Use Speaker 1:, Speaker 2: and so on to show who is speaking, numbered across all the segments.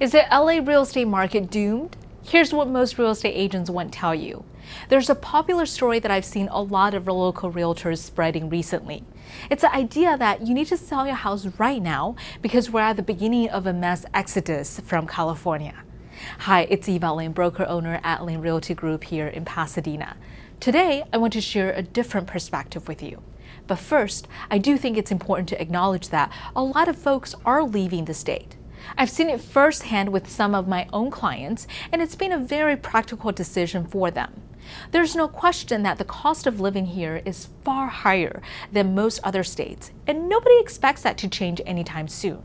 Speaker 1: Is the LA real estate market doomed? Here's what most real estate agents won't tell you. There's a popular story that I've seen a lot of local realtors spreading recently. It's the idea that you need to sell your house right now because we're at the beginning of a mass exodus from California. Hi, it's Eva Lane, broker owner at Lane Realty Group here in Pasadena. Today, I want to share a different perspective with you. But first, I do think it's important to acknowledge that a lot of folks are leaving the state. I've seen it firsthand with some of my own clients, and it's been a very practical decision for them. There's no question that the cost of living here is far higher than most other states, and nobody expects that to change anytime soon.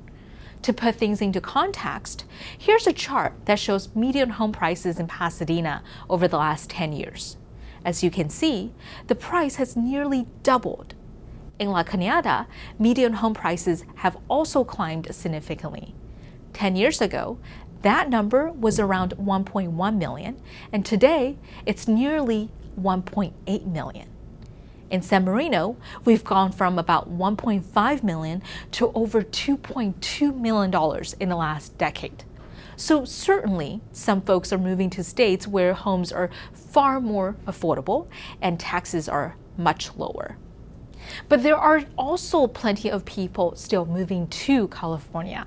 Speaker 1: To put things into context, here's a chart that shows median home prices in Pasadena over the last 10 years. As you can see, the price has nearly doubled. In La Cañada, median home prices have also climbed significantly. 10 years ago, that number was around 1.1 million, and today it's nearly 1.8 million. In San Marino, we've gone from about 1.5 million to over 2.2 million dollars in the last decade. So certainly, some folks are moving to states where homes are far more affordable and taxes are much lower. But there are also plenty of people still moving to California.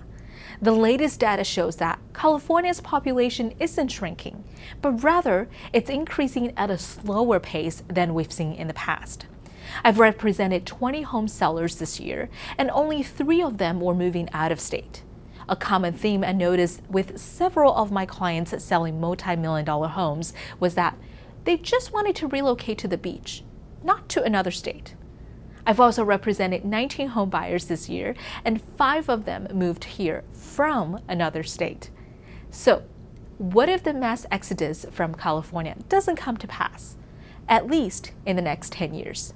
Speaker 1: The latest data shows that California's population isn't shrinking, but rather it's increasing at a slower pace than we've seen in the past. I've represented 20 home sellers this year, and only three of them were moving out of state. A common theme I noticed with several of my clients selling multi million dollar homes was that they just wanted to relocate to the beach, not to another state. I've also represented 19 home buyers this year, and five of them moved here from another state. So, what if the mass exodus from California doesn't come to pass, at least in the next 10 years?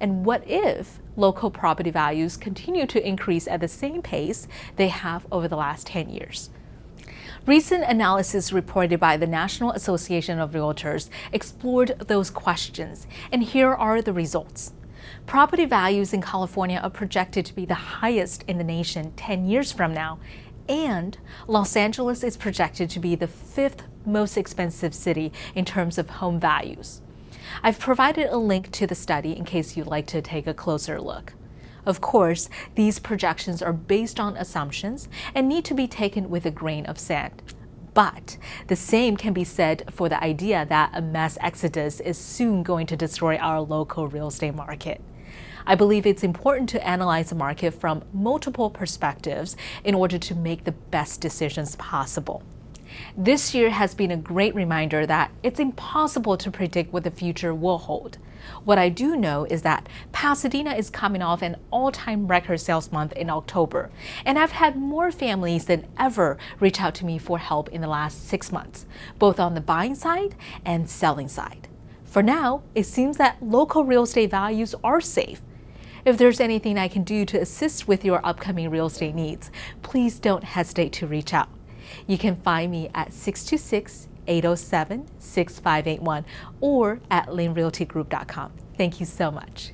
Speaker 1: And what if local property values continue to increase at the same pace they have over the last 10 years? Recent analysis reported by the National Association of Realtors explored those questions, and here are the results. Property values in California are projected to be the highest in the nation 10 years from now, and Los Angeles is projected to be the fifth most expensive city in terms of home values. I've provided a link to the study in case you'd like to take a closer look. Of course, these projections are based on assumptions and need to be taken with a grain of sand. But the same can be said for the idea that a mass exodus is soon going to destroy our local real estate market. I believe it's important to analyze the market from multiple perspectives in order to make the best decisions possible. This year has been a great reminder that it's impossible to predict what the future will hold. What I do know is that Pasadena is coming off an all time record sales month in October, and I've had more families than ever reach out to me for help in the last six months, both on the buying side and selling side. For now, it seems that local real estate values are safe. If there's anything I can do to assist with your upcoming real estate needs, please don't hesitate to reach out. You can find me at 626 807 6581 or at linrealtygroup.com. Thank you so much.